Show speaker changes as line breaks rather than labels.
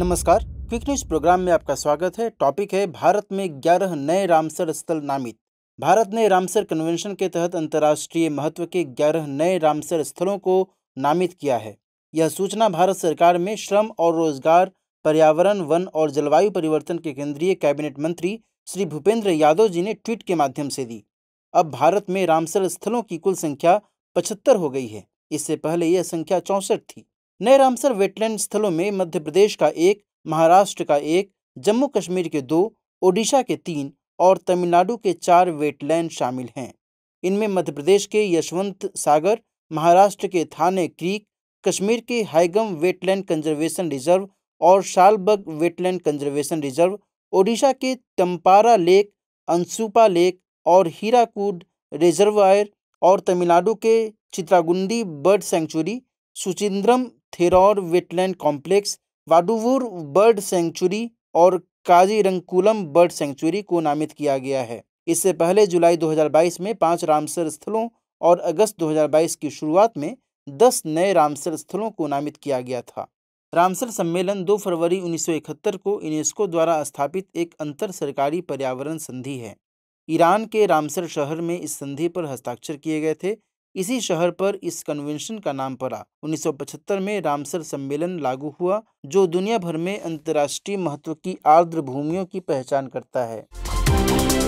नमस्कार quick news programme में आपका स्वागत है टॉपिक है भारत में 11 नए रामसर स्थल नामित भारत ने रामसर कन्वेंशन के तहत अंतर्राष्ट्रीय महत्व के 11 नए रामसर स्थलों को नामित किया है यह सूचना भारत सरकार में श्रम और रोजगार पर्यावरण वन और जलवायु परिवर्तन के केंद्रीय कैबिनेट मंत्री श्री भूपेंद्र यादव जी ने ट्वीट के माध्यम से दी अब भारत में रामसर स्थलों की कुल संख्या पचहत्तर हो गई है इससे पहले यह संख्या चौंसठ थी नए रामसर वेटलैंड स्थलों में मध्य प्रदेश का एक महाराष्ट्र का एक जम्मू कश्मीर के दो ओडिशा के तीन और तमिलनाडु के चार वेटलैंड शामिल हैं इनमें मध्य प्रदेश के यशवंत सागर महाराष्ट्र के थाने क्रीक कश्मीर के हाइगम वेटलैंड कंजर्वेशन रिजर्व और Shallabug wetland conservation reserve Odisha के तंपारा लेक अंसुपा लेक और हीराकूड रिजर्वायर और तमिलनाडु के Chitrangudi bird sanctuary Suchindram Theroor wetland complex Vaduvur bird sanctuary और काजीरंगकुलम बर्ड सेंचुरी को नामित किया गया है इससे पहले जुलाई 2022 में पाँच रामसर स्थलों और अगस्त 2022 की शुरुआत में दस नए रामसर स्थलों को नामित किया गया था रामसर सम्मेलन 2 फरवरी 1971 को यूनेस्को द्वारा स्थापित एक अंतर सरकारी पर्यावरण संधि है ईरान के रामसर शहर में इस संधि पर हस्ताक्षर किए गए थे इसी शहर पर इस कन्वेंशन का नाम पड़ा 1975 में रामसर सम्मेलन लागू हुआ जो दुनिया भर में अंतर्राष्ट्रीय महत्व की आर्द्र भूमियों की पहचान करता है